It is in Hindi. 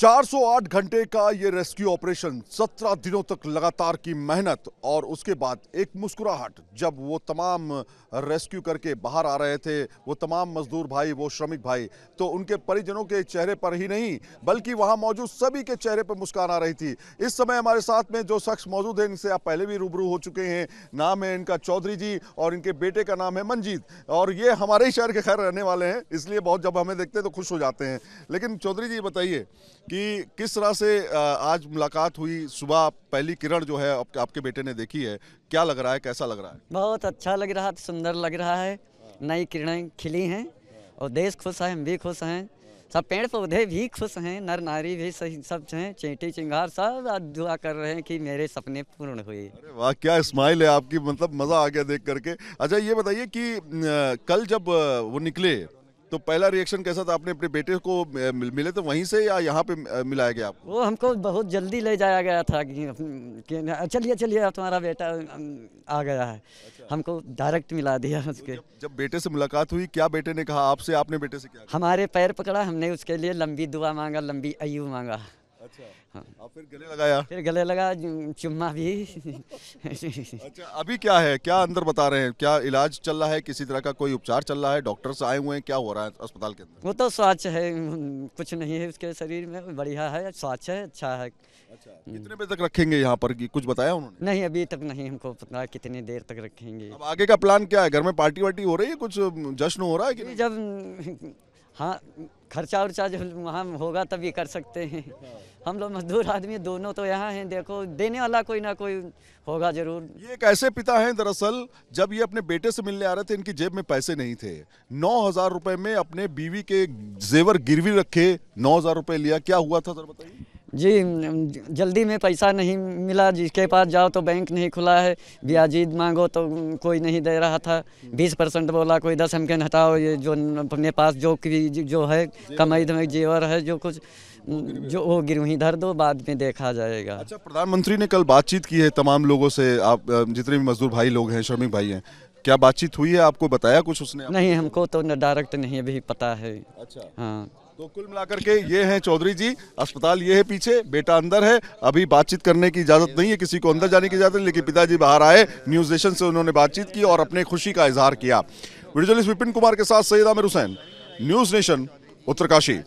408 घंटे का ये रेस्क्यू ऑपरेशन 17 दिनों तक लगातार की मेहनत और उसके बाद एक मुस्कुराहट जब वो तमाम रेस्क्यू करके बाहर आ रहे थे वो तमाम मजदूर भाई वो श्रमिक भाई तो उनके परिजनों के चेहरे पर ही नहीं बल्कि वहाँ मौजूद सभी के चेहरे पर मुस्कान आ रही थी इस समय हमारे साथ में जो शख्स मौजूद है इनसे आप पहले भी रूबरू हो चुके हैं नाम है इनका चौधरी जी और इनके बेटे का नाम है मनजीत और ये हमारे ही शहर के खैर रहने वाले हैं इसलिए बहुत जब हमें देखते हैं तो खुश हो जाते हैं लेकिन चौधरी जी बताइए कि किस तरह से आज मुलाकात हुई सुबह पहली किरण जो है आपके बेटे ने देखी है क्या लग रहा है कैसा लग रहा है बहुत अच्छा लग रहा है सुंदर लग रहा है नई किरणें खिली हैं और देश खुश है हम भी खुश हैं सब पेड़ पौधे भी खुश हैं नर नारी भी सही सब हैं चेटी चिंगार सब दुआ कर रहे हैं कि मेरे सपने पूर्ण हुए अरे वाह क्या स्माइल है आपकी मतलब मज़ा आ गया देख करके अच्छा ये बताइए कि कल जब वो निकले तो पहला रिएक्शन कैसा था आपने अपने बेटे को मिले तो वहीं से या यहाँ पे मिलाया गया आपको वो हमको बहुत जल्दी ले जाया गया था कि चलिए चलिए तुम्हारा बेटा आ गया है अच्छा। हमको डायरेक्ट मिला दिया तो उसके तो जब, जब बेटे से मुलाकात हुई क्या बेटे ने कहा आपसे आपने बेटे से क्या हमारे पैर पकड़ा हमने उसके लिए लंबी दुआ मांगा लंबी आयु मांगा अच्छा और हाँ। हाँ, फिर गले लगाया फिर गले लगा चुम्मा भी अच्छा अभी क्या है क्या अंदर बता रहे हैं क्या इलाज चल रहा है किसी तरह का कोई उपचार चल रहा है डॉक्टर आए हुए हैं क्या हो रहा है अस्पताल के अंदर वो तो स्वास्थ्य है कुछ नहीं है उसके शरीर में बढ़िया है स्वास्थ्य है अच्छा है अच्छा, हम्म। कितने बजे तक रखेंगे यहाँ पर कुछ बताया उन्होंने नहीं अभी तक नहीं हमको पता कितनी देर तक रखेंगे अब आगे का प्लान क्या है घर में पार्टी वार्टी हो रही है कुछ जश्न हो रहा है कि जब हाँ खर्चा उर्चा जब वहाँ होगा तभी कर सकते हैं हम लोग मजदूर आदमी दोनों तो यहाँ हैं देखो देने वाला कोई ना कोई होगा जरूर ये एक ऐसे पिता हैं दरअसल जब ये अपने बेटे से मिलने आ रहे थे इनकी जेब में पैसे नहीं थे नौ हजार रुपये में अपने बीवी के जेवर गिरवी रखे नौ हजार रुपये लिया क्या हुआ था सर बताइए जी जल्दी में पैसा नहीं मिला जिसके पास जाओ तो बैंक नहीं खुला है ब्याजीद मांगो तो कोई नहीं दे रहा था बीस परसेंट बोला कोई दस हमके हटाओ ये जो अपने पास जो की जो है कमाई धमाई जेवर है जो कुछ जो वो गिरवी धर दो बाद में देखा जाएगा अच्छा प्रधानमंत्री ने कल बातचीत की है तमाम लोगों से आप जितने भी मजदूर भाई लोग हैं श्रमिक भाई हैं क्या बातचीत हुई है आपको बताया कुछ उसने नहीं हमको तो डायरेक्ट नहीं अभी पता है अच्छा हाँ तो कुल मिलाकर के ये हैं चौधरी जी अस्पताल ये है पीछे बेटा अंदर है अभी बातचीत करने की इजाज़त नहीं है किसी को अंदर जाने की इजाज़त नहीं लेकिन पिताजी बाहर आए न्यूज़ स्टेशन से उन्होंने बातचीत की और अपने खुशी का इजहार किया विजुअलिस्ट विपिन कुमार के साथ सैयद आमिर हुसैन न्यूज़ नेशन उत्तरकाशी